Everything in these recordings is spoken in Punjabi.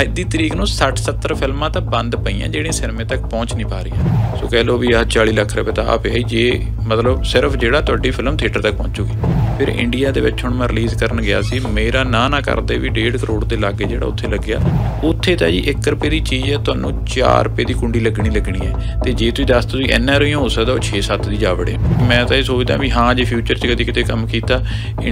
ਅੱਜ ਦੀ ਤਰੀਕ ਨੂੰ 60 70 ਫਿਲਮਾਂ ਤਾਂ ਬੰਦ ਪਈਆਂ ਜਿਹੜੀਆਂ ਸਿਰਮੇ ਤੱਕ ਪਹੁੰਚ ਨਹੀਂ ਪਾ ਰਹੀਆਂ ਸੋ ਕਹਿ ਲੋ ਵੀ ਆ 40 ਲੱਖ ਰੁਪਏ ਤਾਂ ਆਪੇ ਹੀ ਜੇ ਮਤਲਬ ਸਿਰਫ ਜਿਹੜਾ ਤੁਹਾਡੀ ਫਿਲਮ ਥੀਏਟਰ ਤੱਕ ਪਹੁੰਚੂਗੀ ਫਿਰ ਇੰਡੀਆ ਦੇ ਵਿੱਚ ਹੁਣ ਮੈਂ ਰਿਲੀਜ਼ ਕਰਨ ਗਿਆ ਸੀ ਮੇਰਾ ਨਾਂ ਨਾ ਕਰਦੇ ਵੀ 1.5 ਕਰੋੜ ਦੇ ਲਾਗੇ ਜਿਹੜਾ ਉੱਥੇ ਲੱਗਿਆ ਉੱਥੇ ਤਾਂ ਜੀ 1 ਰੁਪਏ ਦੀ ਚੀਜ਼ ਹੈ ਤੁਹਾਨੂੰ 4 ਰੁਪਏ ਦੀ ਕੁੰਡੀ ਲੱਗਣੀ ਲੱਗਣੀ ਹੈ ਤੇ ਜੇ ਤੁਸੀਂ ਦੱਸ ਤੁਸੀਂ ਐਨ ਆਰ ਆਈ ਹੋ ਸਕਦਾ ਉਹ 6-7 ਦੀ ਜਾ ਵੜੇ ਮੈਂ ਤਾਂ ਇਹ ਸੋਚਦਾ ਵੀ ਹਾਂ ਜੇ ਫਿਊਚਰ 'ਚ ਕਦੀ ਕਿਤੇ ਕੰਮ ਕੀਤਾ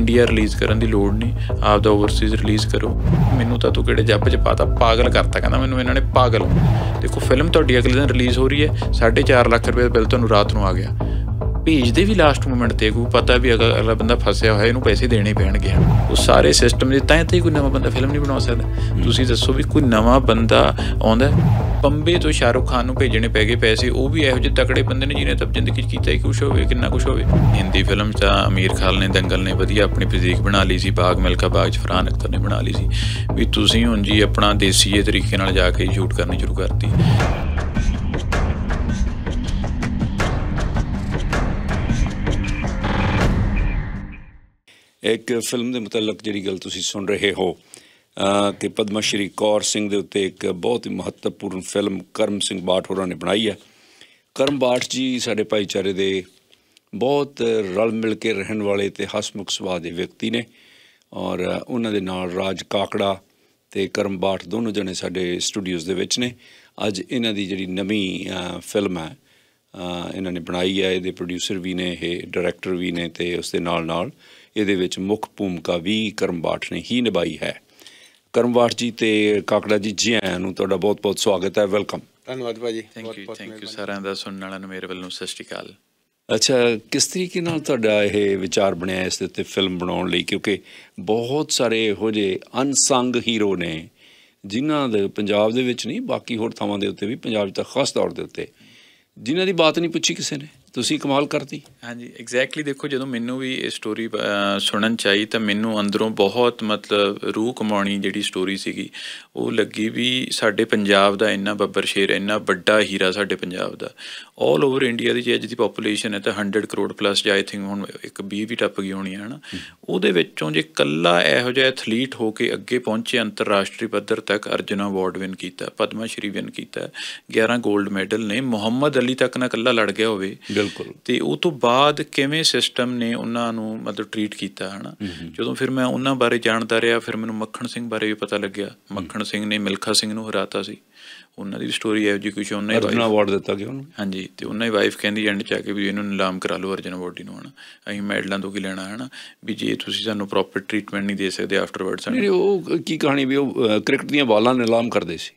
ਇੰਡੀਆ ਰਿਲੀਜ਼ ਕਰਨ ਦੀ ਲੋੜ ਨਹੀਂ ਆਪ ਦਾ ਓਵਰਸੀਜ਼ ਰਿਲੀਜ਼ ਕਰੋ ਮੈਨੂੰ ਤਾਂ ਤੂੰ ਕਿਹੜੇ ਜੱਪ 'ਚ ਪਾਤਾ ਪਾਗਲ ਕਰਤਾ ਕਹਿੰਦਾ ਮੈਨੂੰ ਇਹਨਾਂ ਨੇ ਪਾਗਲ ਦੇਖੋ ਫਿਲਮ ਤੁਹਾਡੀ ਅਗਲੇ ਦਿਨ ਰਿਲੀਜ਼ ਹੋ ਰਹੀ ਹੈ 4.5 ਲੱਖ ਰੁਪਏ ਦਾ ਬਿੱਲ ਤੁਹਾਨੂੰ ਰਾਤ ਨੂੰ ਆ ਗਿਆ ਭੇਜਦੇ ਵੀ ਲਾਸਟ ਮੂਮੈਂਟ ਤੇ ਕੋ ਪਤਾ ਵੀ ਅਗਰ ਅਗਲਾ ਬੰਦਾ ਫਸਿਆ ਹੋਇਆ ਇਹਨੂੰ ਪੈਸੇ ਦੇਣੇ ਪੈਣਗੇ ਉਹ ਸਾਰੇ ਸਿਸਟਮ ਦੇ ਤਾਂ ਤੇ ਕੋਈ ਨਵਾਂ ਬੰਦਾ ਫਿਲਮ ਨਹੀਂ ਬਣਾ ਸਕਦਾ ਤੁਸੀਂ ਦੱਸੋ ਵੀ ਕੋਈ ਨਵਾਂ ਬੰਦਾ ਆਉਂਦਾ ਬੰਬੇ ਤੋਂ ਸ਼ਾਹਰੁਖ ਖਾਨ ਨੂੰ ਭੇਜਣੇ ਪੈ ਗਏ ਪੈਸੇ ਉਹ ਵੀ ਇਹੋ ਜਿਹੇ ਤਕੜੇ ਬੰਦੇ ਨੇ ਜਿਹਨੇ ਤਾਂ ਜ਼ਿੰਦਗੀ 'ਚ ਕੀਤਾ ਹੀ ਕੁਝ ਹੋਵੇ ਕਿੰਨਾ ਕੁਝ ਹੋਵੇ ਹਿੰਦੀ ਫਿਲਮ 'ਚ ਤਾਂ ਅਮੀਰ ਖਾਨ ਨੇ ਦੰਗਲ ਨੇ ਵਧੀਆ ਆਪਣੀ ਫਿਜ਼ੀਕ ਬਣਾ ਲਈ ਸੀ ਬਾਗ ਮਿਲਕਾ ਬਾਗ 'ਚ ਫਰਾਨ ਅਖਤਰ ਨੇ ਬਣਾ ਲਈ ਸੀ ਵੀ ਤੁਸੀਂ ਹੁਣ ਜੀ ਆਪਣਾ ਦੇਸੀਏ ਤਰੀਕੇ ਨਾਲ ਜਾ ਕੇ ਸ਼ੂਟ ਕਰਨੀ ਸ਼ੁਰੂ ਕਰਤੀ ਇੱਕ ਫਿਲਮ ਦੇ ਮੁਤਲਕ ਜਿਹੜੀ ਗੱਲ ਤੁਸੀਂ ਸੁਣ ਰਹੇ ਹੋ ਤੇ ਪਦਮਸ਼ਰੀ ਕੌਰ ਸਿੰਘ ਦੇ ਉੱਤੇ ਇੱਕ ਬਹੁਤ ਹੀ ਮਹੱਤਵਪੂਰਨ ਫਿਲਮ ਕਰਮ ਸਿੰਘ ਬਾਠ ਹੋਰਾਂ ਨੇ ਬਣਾਈ ਹੈ ਕਰਮ ਬਾਠ ਜੀ ਸਾਡੇ ਭਾਈਚਾਰੇ ਦੇ ਬਹੁਤ ਰਲ ਮਿਲ ਕੇ ਰਹਿਣ ਵਾਲੇ ਤੇ ਹਸਮੁਖ ਸੁਭਾਅ ਦੇ ਵਿਅਕਤੀ ਨੇ ਔਰ ਉਹਨਾਂ ਦੇ ਨਾਲ ਰਾਜ ਕਾਕੜਾ ਤੇ ਕਰਮ ਬਾਠ ਦੋਨੋਂ ਜਣੇ ਸਾਡੇ ਸਟੂਡੀਓਜ਼ ਦੇ ਵਿੱਚ ਨੇ ਅੱਜ ਇਹਨਾਂ ਦੀ ਜਿਹੜੀ ਨਵੀਂ ਫਿਲਮ ਹੈ ਇਹਨਾਂ ਨੇ ਬਣਾਈ ਹੈ ਇਹਦੇ ਪ੍ਰੋਡਿਊਸਰ ਵੀ ਨੇ ਇਹ ਡਾਇਰੈਕਟਰ ਵੀ ਨੇ ਤੇ ਉਸ ਦੇ ਨਾਲ ਨਾਲ ਇਹਦੇ ਵਿੱਚ ਮੁੱਖ ਭੂਮਿਕਾ ਵੀ ਕਰਮਬਾਠ ਨੇ ਹੀ ਨਿਭਾਈ ਹੈ ਕਰਮਵਾਟ ਜੀ ਤੇ ਕਾਕੜਾ ਜੀ ਜੀ ਆਇਆਂ ਨੂੰ ਤੁਹਾਡਾ ਬਹੁਤ-ਬਹੁਤ ਸਵਾਗਤ ਹੈ ਵੈਲਕਮ ਧੰਨਵਾਦ ਭਾਜੀ ਥੈਂਕ ਯੂ ਥੈਂਕ ਯੂ ਸਾਰਿਆਂ ਦਾ ਸੁਣਨ ਵਾਲਿਆਂ ਨੂੰ ਮੇਰੇ ਵੱਲੋਂ ਸਤਿ ਸ਼੍ਰੀ ਅਕਾਲ ਅੱਛਾ ਕਿਸ ਤਰੀਕੇ ਨਾਲ ਤੁਹਾਡਾ ਇਹ ਵਿਚਾਰ ਬਣਿਆ ਇਸ ਦੇ ਉੱਤੇ ਫਿਲਮ ਬਣਾਉਣ ਲਈ ਕਿਉਂਕਿ ਬਹੁਤ ਸਾਰੇ ਇਹੋ ਜਿਹੇ ਅਨਸੰਗ ਹੀਰੋ ਨੇ ਜਿਨ੍ਹਾਂ ਦੇ ਪੰਜਾਬ ਦੇ ਵਿੱਚ ਨਹੀਂ ਬਾਕੀ ਹੋਰ ਥਾਵਾਂ ਦੇ ਉੱਤੇ ਵੀ ਪੰਜਾਬ ਦੇ ਤਾਂ ਖਾਸ ਤੌਰ ਦੇ ਉੱਤੇ ਜਿਨ੍ਹਾਂ ਦੀ ਬਾਤ ਨਹੀਂ ਪੁੱਛੀ ਕਿਸੇ ਨੇ ਤੁਸੀਂ ਕਮਾਲ ਕਰਤੀ ਹਾਂਜੀ ਐਗਜ਼ੈਕਟਲੀ ਦੇਖੋ ਜਦੋਂ ਮੈਨੂੰ ਵੀ ਇਹ ਸਟੋਰੀ ਸੁਣਨ ਚਾਹੀ ਤਾਂ ਮੈਨੂੰ ਅੰਦਰੋਂ ਬਹੁਤ ਮਤਲਬ ਰੂਹ ਕਮਾਉਣੀ ਜਿਹੜੀ ਸਟੋਰੀ ਸੀਗੀ ਉਹ ਲੱਗੀ ਵੀ ਸਾਡੇ ਪੰਜਾਬ ਦਾ ਇੰਨਾ ਬੱਬਰ ਸ਼ੇਰ ਇੰਨਾ ਵੱਡਾ ਹੀਰਾ ਸਾਡੇ ਪੰਜਾਬ ਦਾ ਆਲ ਓਵਰ ਇੰਡੀਆ ਦੀ ਜਿਹੜੀ ਅੱਜ ਦੀ ਪੋਪੂਲੇਸ਼ਨ ਹੈ ਤਾਂ 100 ਕਰੋੜ ਪਲੱਸ ਜਾਇ ਆਈ ਥਿੰਕ ਹੁਣ ਇੱਕ 20 ਵੀ ਟੱਪ ਗਈ ਹੋਣੀ ਹੈ ਹਨਾ ਉਹਦੇ ਵਿੱਚੋਂ ਜੇ ਕੱਲਾ ਇਹੋ ਜਿਹਾ ਐਥਲੀਟ ਹੋ ਕੇ ਅੱਗੇ ਪਹੁੰਚੇ ਅੰਤਰਰਾਸ਼ਟਰੀ ਪੱਧਰ ਤੱਕ ਅਰਜੁਨਾ ਅਵਾਰਡ ਵਿਨ ਕੀਤਾ ਪਦਮਾ ਸ਼੍ਰੀ ਵਿਨ ਕੀਤਾ 11 골ਡ ਮੈਡਲ ਨੇ ਮੁਹੰਮਦ ਅਲੀ ਤੱਕ ਨਾ ਕੱਲਾ ਲੜ ਗਿਆ ਹੋਵੇ ਬਿਲਕੁਲ ਤੇ ਉਹ ਤੋਂ ਬਾਅਦ ਕਿਵੇਂ ਸਿਸਟਮ ਨੇ ਉਹਨਾਂ ਨੂੰ ਮਤਲਬ ਟ੍ਰੀਟ ਕੀਤਾ ਹਨਾ ਜਦੋਂ ਫਿਰ ਮੈਂ ਉਹਨਾਂ ਬਾਰੇ ਜਾਣਦਾ ਰਿਹਾ ਫਿਰ ਮੈਨੂੰ ਮੱਖਣ ਸਿੰਘ ਬਾਰੇ ਵੀ ਪਤਾ ਲੱਗਿਆ ਮੱਖਣ ਸਿੰਘ ਨੇ ਮਿਲਖਾ ਸਿੰਘ ਨੂੰ ਹਰਾਤਾ ਸੀ ਉਹਨਾਂ ਦੀ ਸਟੋਰੀ ਹੈ ਜੀ ਕੁਝ ਉਹਨਾਂ ਨੇ ਅਰਜਨ ਅਵਾਰਡ ਦਿੱਤਾ ਗਿਆ ਉਹਨੂੰ ਹਾਂਜੀ ਤੇ ਉਹਨਾਂ ਦੀ ਵਾਈਫ ਕਹਿੰਦੀ ਐਂਡ ਚ ਆ ਕੇ ਵੀ ਇਹਨੂੰ ਨਿਲਾਮ ਕਰਾ ਲਓ ਅਰਜਨ ਬੋਡੀ ਨੂੰ ਹਨਾ ਅਸੀਂ ਮੈਡਲਾਂ ਤੋਂ ਕੀ ਲੈਣਾ ਹਨਾ ਵੀ ਜੇ ਤੁਸੀਂ ਸਾਨੂੰ ਪ੍ਰੋਪਰ ਟ੍ਰੀਟਮੈਂਟ ਨਹੀਂ ਦੇ ਸਕਦੇ ਆਫਟਰਵਰਡਸ ਸਾਨੂੰ ਉਹ ਕੀ ਕਹਾਣੀ ਵੀ ਉਹ ਕ੍ਰਿਕਟ ਦੀਆਂ ਬਾਲਾਂ ਨਿਲਾਮ ਕਰਦੇ ਸੀ